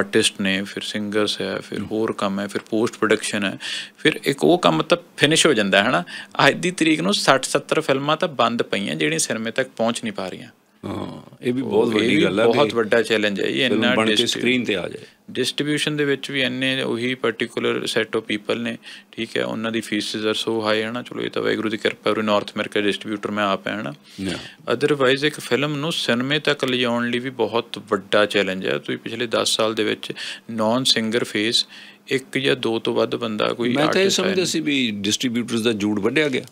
ਆਰਟਿਸਟ ਨੇ ਫਿਰ ਸਿੰਗਰਸ ਹੈ ਫਿਰ ਹੋਰ ਕੰਮ ਹੈ ਫਿਰ ਪੋਸਟ ਪ੍ਰੋਡਕਸ਼ਨ ਹੈ ਫਿਰ ਇੱਕ ਉਹ ਕੰਮ ਤਾਂ ਫਿਨਿਸ਼ ਹੋ ਜਾਂਦਾ ਹੈ ਹਨਾ ਅੱਜ ਦੀ ਤਰੀਕ ਨੂੰ 60 70 ਫਿਲਮਾਂ ਤਾਂ ਬੰਦ ਪਈਆਂ ਜਿਹੜੀਆਂ ਸਿਨੇਮੇ ਤੱਕ ਪਹੁੰਚ ਨਹੀਂ ਪਾ ਰਹੀਆਂ ਹਾਂ ਇਹ ਵੀ ਬਹੁਤ ਵੱਡੀ ਗੱਲ ਹੈ ਬਹੁਤ ਵੱਡਾ ਚੈਲੰਜ ਹੈ ਇਹ ਇੰਨਾ ਬਣ ਕੇ ਸਕਰੀਨ ਤੇ ਆ ਜਾਏ ਡਿਸਟ੍ਰੀਬਿਊਸ਼ਨ ਦੇ ਵਿੱਚ ਵੀ ਇੰਨੇ ਉਹੀ ਪਾਰਟਿਕੂਲਰ ਸੈਟ ਆਫ ਪੀਪਲ ਨੇ ਠੀਕ ਹੈ ਉਹਨਾਂ ਦੀ ਫੀਸਸ ਆਰ ਸੋ ਹਾਈ ਹੈ ਨਾ ਚਲੋ ਇਹ ਤਾਂ ਵੈਗਰੂ ਦੀ ਕਿਰਪਾ ਉਹ ਨਾਰਥ ਅਮਰੀਕਾ ਡਿਸਟ੍ਰੀਬਿਊਟਰ ਮੈਂ ਆਪ ਹੈ ਨਾ ਅਦਰਵਾਈਜ਼ ਇੱਕ ਫਿਲਮ ਨੂੰ ਸਿਨੇਮੇ ਤੱਕ ਲਿਆਉਣ ਲਈ ਵੀ ਬਹੁਤ ਵੱਡਾ ਚੈਲੰਜ ਹੈ ਤੁਸੀਂ ਪਿਛਲੇ 10 ਸਾਲ ਦੇ ਵਿੱਚ ਨਾਨ ਸਿੰਗਰ ਫੇਸ ਇੱਕ ਜਾਂ ਦੋ ਤੋਂ ਵੱਧ ਬੰਦਾ ਕੋਈ ਆਰਟਿਸਟ ਮੈਂ ਤਾਂ ਇਹ ਸਮਝਦਾ ਸੀ ਵੀ ਡਿਸਟ੍ਰੀਬਿਊਟਰਸ ਦਾ ਜੂੜ ਵੱਡਿਆ ਗਿਆ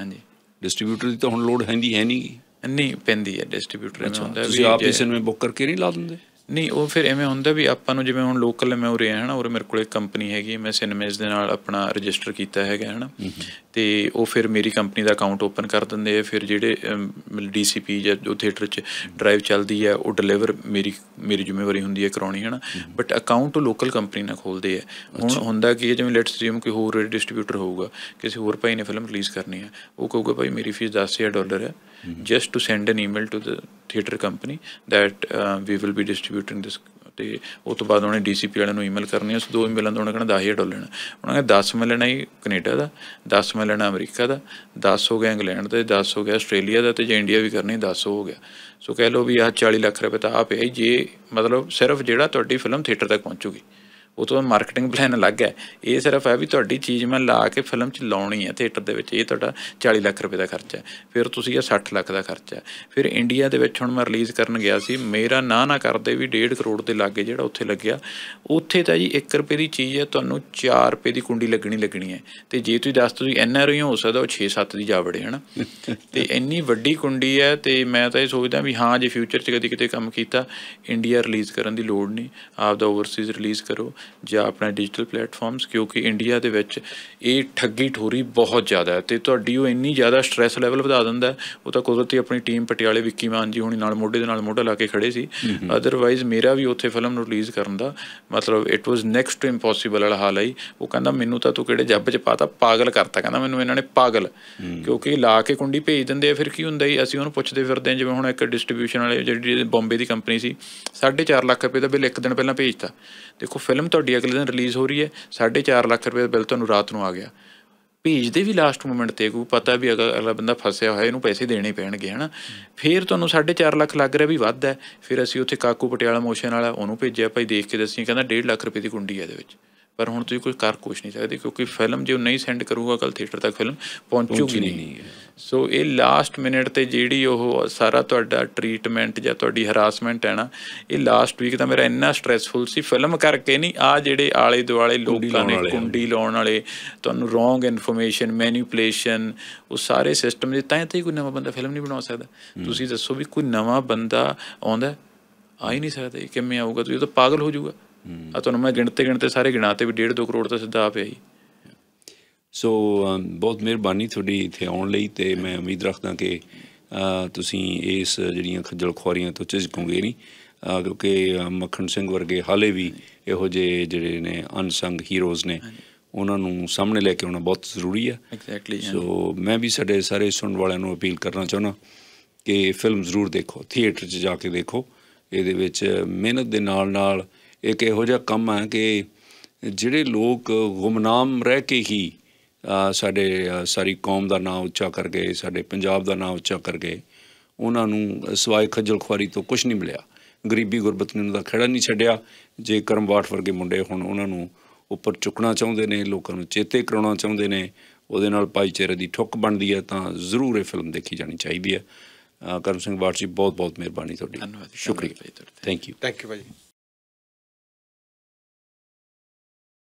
ਹਾਂਜੀ ਡਿਸਟ੍ਰੀਬਿਊਟਰ ਦੀ ਤਾਂ ਹੁਣ ਲੋਡ ਹੈਂਦੀ ਹੈ ਨਹੀਂ ਨਹੀਂ ਪੈਂਦੀ ਹੈ ਡਿਸਟ੍ਰੀਬਿਊਟਰ ਨੂੰ ਹੁੰਦਾ ਤੁਸੀਂ ਆਪ ਇਸ ਨੂੰ ਬੁੱਕ ਕਰਕੇ ਨਹੀਂ ਲਾ ਦਿੰਦੇ ਨਹੀਂ ਉਹ ਫਿਰ ਐਵੇਂ ਹੁੰਦਾ ਵੀ ਆਪਾਂ ਨੂੰ ਜਿਵੇਂ ਹੁਣ ਲੋਕਲ ਮੈਂ ਉਰੇ ਹੈ ਨਾ ਔਰ ਮੇਰੇ ਕੋਲ ਇੱਕ ਕੰਪਨੀ ਹੈਗੀ ਮੈਂ ਸਿਨਮੇਜ਼ ਦੇ ਨਾਲ ਆਪਣਾ ਰਜਿਸਟਰ ਕੀਤਾ ਹੈਗਾ ਹੈ ਨਾ ਤੇ ਉਹ ਫਿਰ ਮੇਰੀ ਕੰਪਨੀ ਦਾ ਅਕਾਊਂਟ ਓਪਨ ਕਰ ਦਿੰਦੇ ਆ ਫਿਰ ਜਿਹੜੇ ਡੀਸੀਪੀ ਜਾਂ ਜੋ ਥੀਏਟਰ 'ਚ ਡਰਾਈਵ ਚੱਲਦੀ ਹੈ ਉਹ ਡਿਲੀਵਰ ਮੇਰੀ ਮੇਰੀ ਜ਼ਿੰਮੇਵਾਰੀ ਹੁੰਦੀ ਹੈ ਕਰਾਉਣੀ ਹੈ ਨਾ ਬਟ ਅਕਾਊਂਟ ਲੋਕਲ ਕੰਪਨੀ ਨਾਲ ਖੋਲਦੇ ਆ ਹੁਣ ਹੁੰਦਾ ਕੀ ਜਿਵੇਂ ਲੈਟਸ ਜਿਵੇਂ ਕੋਈ ਹੋਰ ਡਿਸਟ੍ਰੀਬਿਊਟਰ ਹੋਊਗਾ ਕਿਸੇ ਹੋਰ ਭਾਈ ਨੇ ਫਿਲਮ ਰਿਲੀਜ਼ ਕਰਨੀ ਹੈ ਉਹ ਕਹੂਗਾ ਭਾਈ ਮੇਰੀ ਫੀਸ 10000 ਡਾਲਰ ਹੈ -hmm. just to send an email to the theater company that uh, we will be distributing this ਤੇ ਉਸ ਤੋਂ ਬਾਅਦ ਉਹਨੇ ਡੀਸੀਪੀ ਵਾਲਿਆਂ ਨੂੰ ਈਮੇਲ ਕਰਨੀ ਉਸ ਦੋ ਈਮੇਲਾਂ ਤੋਂ ਉਹਨਾਂ ਕਹਿੰਦਾ 10000 ਡਾਲਰ ਲੈਣਾ ਉਹਨਾਂ ਨੇ 10 ਮੈਂ ਲੈਣਾ ਹੀ ਕੈਨੇਡਾ ਦਾ 10 ਮੈਂ ਲੈਣਾ ਅਮਰੀਕਾ ਦਾ 10 ਹੋ ਗਿਆ ਇੰਗਲੈਂਡ ਦਾ 10 ਹੋ ਗਿਆ ਆਸਟ੍ਰੇਲੀਆ ਦਾ ਤੇ ਜੇ ਇੰਡੀਆ ਵੀ ਕਰਨੀ 10 ਹੋ ਗਿਆ ਸੋ ਕਹਿ ਲਓ ਵੀ ਆ 40 ਲੱਖ ਰੁਪਏ ਤਾਂ ਆ ਪਿਆ ਜੇ ਮਤਲਬ ਸਿਰਫ ਜਿਹੜਾ ਤੁਹਾਡੀ ਫਿਲਮ ਥੀਏਟਰ ਤੱਕ ਪਹੁੰਚੂਗੀ ਉਹ ਤੋਂ ਮਾਰਕੀਟਿੰਗ ਪਲਾਨ ਅਲੱਗ ਹੈ ਇਹ ਸਿਰਫ ਹੈ ਵੀ ਤੁਹਾਡੀ ਚੀਜ਼ ਮੈਂ ਲਾ ਕੇ ਫਿਲਮ 'ਚ ਲਾਉਣੀ ਹੈ ਥੀਏਟਰ ਦੇ ਵਿੱਚ ਇਹ ਤੁਹਾਡਾ 40 ਲੱਖ ਰੁਪਏ ਦਾ ਖਰਚਾ ਹੈ ਫਿਰ ਤੁਸੀਂ ਇਹ 60 ਲੱਖ ਦਾ ਖਰਚਾ ਹੈ ਫਿਰ ਇੰਡੀਆ ਦੇ ਵਿੱਚ ਹੁਣ ਮੈਂ ਰਿਲੀਜ਼ ਕਰਨ ਗਿਆ ਸੀ ਮੇਰਾ ਨਾ ਨਾ ਕਰਦੇ ਵੀ 1.5 ਕਰੋੜ ਦੇ ਲੱਗੇ ਜਿਹੜਾ ਉੱਥੇ ਲੱਗਿਆ ਉੱਥੇ ਤਾਂ ਜੀ 1 ਰੁਪਏ ਦੀ ਚੀਜ਼ ਹੈ ਤੁਹਾਨੂੰ 4 ਰੁਪਏ ਦੀ ਕੁੰਡੀ ਲੱਗਣੀ ਲੱਗਣੀ ਹੈ ਤੇ ਜੇ ਤੁਸੀਂ ਦੱਸ ਤੁਸੀਂ ਹੀ ਹੋ ਸਕਦਾ ਉਹ 6-7 ਦੀ ਜਾ ਵੜੇ ਤੇ ਇੰਨੀ ਵੱਡੀ ਕੁੰਡੀ ਹੈ ਤੇ ਮੈਂ ਤਾਂ ਇਹ ਸੋਚਦਾ ਵੀ ਹਾਂ ਜੇ ਫਿਊਚਰ 'ਚ ਕਦੀ ਕਿਤੇ ਕੰਮ ਕੀਤਾ ਇੰਡੀਆ ਰਿਲੀਜ਼ ਕਰਨ ਦੀ ਲੋੜ ਨਹੀਂ ਆਪ ਦਾ ਓਵਰਸੀਜ਼ ਰਿਲੀਜ਼ ਕਰੋ ਜਾਂ ਆਪਣਾ ਡਿਜੀਟਲ ਪਲੇਟਫਾਰਮਸ ਕਿਉਂਕਿ ਇੰਡੀਆ ਦੇ ਵਿੱਚ ਇਹ ਠੱਗੀ ਠੋਰੀ ਬਹੁਤ ਜ਼ਿਆਦਾ ਹੈ ਤੇ ਤੁਹਾਡੀ ਉਹ ਇੰਨੀ ਜ਼ਿਆਦਾ ਸਟ्रेस ਲੈਵਲ ਵਧਾ ਦਿੰਦਾ ਉਹ ਤਾਂ ਕੁਦਰਤੀ ਆਪਣੀ ਟੀਮ ਪਟਿਆਲੇ ਵਿੱਕੀ ਮਾਨ ਜੀ ਹੁਣੀ ਨਾਲ ਮੋਢੇ ਦੇ ਨਾਲ ਮੋਢਾ ਲਾ ਕੇ ਖੜੇ ਸੀ ਅਦਰਵਾਈਜ਼ ਮੇਰਾ ਵੀ ਉੱਥੇ ਫਿਲਮ ਨੂੰ ਰਿਲੀਜ਼ ਕਰਨ ਦਾ ਮਤਲਬ it was next to impossible ਵਾਲਾ ਹਾਲ ਹੈ ਉਹ ਕਹਿੰਦਾ ਮੈਨੂੰ ਤਾਂ ਤੂੰ ਕਿਹੜੇ ਜੱਬ 'ਚ ਪਾਤਾ ਪਾਗਲ ਕਰਤਾ ਕਹਿੰਦਾ ਮੈਨੂੰ ਇਹਨਾਂ ਨੇ ਪਾਗਲ ਕਿਉਂਕਿ ਲਾ ਕੇ ਕੁੰਡੀ ਭੇਜ ਦਿੰਦੇ ਆ ਫਿਰ ਕੀ ਹੁੰਦਾ ਹੀ ਅਸੀਂ ਉਹਨੂੰ ਪੁੱਛਦੇ ਫਿਰਦੇ ਆ ਜਿਵੇਂ ਹੁਣ ਇੱਕ ਡਿਸਟ੍ਰੀਬਿਊਸ਼ਨ ਵਾਲੇ ਜਿਹੜੀ ਬੰਬੇ ਦੀ ਕੰਪਨੀ ਸੀ 4.5 ਲੱਖ ਰੁਪਏ ਦਾ ਬਿੱਲ ਇੱਕ ਦਿਨ ਪਹਿਲਾਂ ਭੇਜਤਾ ਦੇਖੋ ਫਿਲਮ ਤੁਹਾਡੀ ਅਗਲੇ ਦਿਨ ਰਿਲੀਜ਼ ਹੋ ਰਹੀ ਹੈ 4.5 ਲੱਖ ਰੁਪਏ ਦਾ ਬਿੱਲ ਤੁਹਾਨੂੰ ਰਾਤ ਨੂੰ ਆ ਗਿਆ ਭੇਜਦੇ ਵੀ ਲਾਸਟ ਮੂਮੈਂਟ ਤੇ ਕੋਈ ਪਤਾ ਵੀ ਅਗਰ ਅਗਲਾ ਬੰਦਾ ਫਸਿਆ ਹੋਇਆ ਇਹਨੂੰ ਪੈਸੇ ਦੇਣੇ ਪੈਣਗੇ ਹਨਾ ਫਿਰ ਤੁਹਾਨੂੰ 4.5 ਲੱਖ ਲੱਗ ਰਿਹਾ ਵੀ ਵੱਧ ਹੈ ਫਿਰ ਅਸੀਂ ਉੱਥੇ ਕਾਕੂ ਪਟਿਆਲਾ ਮੋਸ਼ਨ ਵਾਲਾ ਉਹਨੂੰ ਭੇਜਿਆ ਭਾਈ ਦੇਖ ਕੇ ਦੱਸੀ ਕਹਿੰਦਾ 1.5 ਲੱਖ ਰੁਪਏ ਦੀ ਕੁੰਡੀ ਹੈ ਇਹਦੇ ਵਿੱਚ ਪਰ ਹੁਣ ਤੁਸੀਂ ਕੋਈ ਕਰ ਕੁਛ ਨਹੀਂ ਸਕਦੇ ਕਿਉਂਕਿ ਫਿਲਮ ਜੇ ਉਹ ਨਹੀਂ ਸੈਂਡ ਕਰੂਗਾ ਕੱਲ ਥੀਏਟਰ ਤੱਕ ਫਿਲਮ ਪਹੁੰਚੂਗੀ ਨਹੀਂ ਸੋ ਇਹ ਲਾਸਟ ਮਿੰਟ ਤੇ ਜਿਹੜੀ ਉਹ ਸਾਰਾ ਤੁਹਾਡਾ ਟ੍ਰੀਟਮੈਂਟ ਜਾਂ ਤੁਹਾਡੀ ਹਰਾਸਮੈਂਟ ਹੈ ਨਾ ਇਹ ਲਾਸਟ ਵੀਕ ਤਾਂ ਮੇਰਾ ਇੰਨਾ ਸਟ੍ਰੈਸਫੁਲ ਸੀ ਫਿਲਮ ਕਰਕੇ ਨਹੀਂ ਆ ਜਿਹੜੇ ਆਲੇ ਦੁਆਲੇ ਲੋਕਾਂ ਨੇ ਕੁੰਡੀ ਲਾਉਣ ਵਾਲੇ ਤੁਹਾਨੂੰ ਰੋਂਗ ਇਨਫੋਰਮੇਸ਼ਨ ਮੈਨੀਪੂਲੇਸ਼ਨ ਉਹ ਸਾਰੇ ਸਿਸਟਮ ਦੇ ਤਾਂ ਤੇ ਕੋਈ ਨਵਾਂ ਬੰਦਾ ਫਿਲਮ ਨਹੀਂ ਬਣਾ ਸਕਦਾ ਤੁਸੀਂ ਦੱਸੋ ਵੀ ਕੋਈ ਨਵਾਂ ਬੰਦਾ ਆਉਂਦਾ ਆ ਹੀ ਨਹੀਂ ਸਕਦਾ ਕਿਵੇਂ ਆਊਗਾ ਤੁਸੀਂ ਤਾਂ ਪਾਗਲ ਹੋ ਜਾਊਗਾ ਆ ਤੁਹਾਨੂੰ ਮੈਂ ਗਿਣਤੇ ਗਿਣਤੇ ਸਾਰੇ ਗਿਣਾ ਤੇ ਵੀ 1.5 2 ਕਰੋੜ ਤਾਂ ਸਿੱਧਾ ਆ ਪਿਆ ਹੀ ਸੋ ਬਹੁਤ ਮਿਹਰਬਾਨੀ ਤੁਹਾਡੀ ਇੱਥੇ ਆਉਣ ਲਈ ਤੇ ਮੈਂ ਉਮੀਦ ਰੱਖਦਾ ਕਿ ਤੁਸੀਂ ਇਸ ਜਿਹੜੀਆਂ ਖੱਜਲ ਖੁਆਰੀਆਂ ਤੋਂ ਝਿਜਕੋਗੇ ਨਹੀਂ ਕਿਉਂਕਿ ਮੱਖਣ ਸਿੰਘ ਵਰਗੇ ਹਾਲੇ ਵੀ ਇਹੋ ਜਿਹੇ ਜਿਹੜੇ ਨੇ ਅਨਸੰਗ ਹੀਰੋਜ਼ ਨੇ ਉਹਨਾਂ ਨੂੰ ਸਾਹਮਣੇ ਲੈ ਕੇ ਆਉਣਾ ਬਹੁਤ ਜ਼ਰੂਰੀ ਹੈ ਐਗਜ਼ੈਕਟਲੀ ਸੋ ਮੈਂ ਵੀ ਸਾਡੇ ਸਾਰੇ ਸੁਣਨ ਵਾਲਿਆਂ ਨੂੰ ਅਪੀਲ ਕਰਨਾ ਚਾਹੁੰਦਾ ਕਿ ਫਿਲਮ ਜ਼ਰੂਰ ਦੇਖੋ ਥੀਏਟਰ 'ਚ ਜਾ ਕੇ ਦੇਖੋ ਇਹਦੇ ਵਿੱਚ ਮਿਹਨਤ ਦੇ ਨਾਲ ਨਾਲ ਇੱਕ ਇਹੋ ਜਿਹਾ ਕੰਮ ਹੈ ਕਿ ਜਿਹੜੇ ਲੋਕ ਗੁਮਨਾਮ ਰਹਿ ਕੇ ਹੀ ਸਾਡੇ ਸਾਰੀ ਕੌਮ ਦਾ ਨਾਮ ਉੱਚਾ ਕਰ ਗਏ ਸਾਡੇ ਪੰਜਾਬ ਦਾ ਨਾਮ ਉੱਚਾ ਕਰ ਗਏ ਉਹਨਾਂ ਨੂੰ ਸਵਾਇ ਖੱਜਲ ਖੁਆਰੀ ਤੋਂ ਕੁਝ ਨਹੀਂ ਮਿਲਿਆ ਗਰੀਬੀ ਗੁਰਬਤ ਨੇ ਉਹਨਾਂ ਦਾ ਖੜਾ ਨਹੀਂ ਛੱਡਿਆ ਜੇ ਕਰਮਵਾਟ ਵਰਗੇ ਮੁੰਡੇ ਹੁਣ ਉਹਨਾਂ ਨੂੰ ਉੱਪਰ ਚੁੱਕਣਾ ਚਾਹੁੰਦੇ ਨੇ ਲੋਕਾਂ ਨੂੰ ਚੇਤੇ ਕਰਾਉਣਾ ਚਾਹੁੰਦੇ ਨੇ ਉਹਦੇ ਨਾਲ ਚਿਹਰੇ ਦੀ ਠੁੱਕ ਬਣਦੀ ਹੈ ਤਾਂ ਜ਼ਰੂਰ ਇਹ ਫਿਲਮ ਦੇਖੀ ਜਾਣੀ ਚਾਹੀਦੀ ਹੈ ਕਰਮ ਸਿੰਘ ਬਾਟ ਜੀ ਬਹੁਤ ਬਹੁਤ ਮਿਹਰਬਾਨੀ ਤੁਹਾਡੀ ਧੰਨਵਾਦ ਸ਼ੁਕਰੀਆ ਥੈਂਕ ਯੂ ਥੈਂਕ ਯੂ ਭਾਈ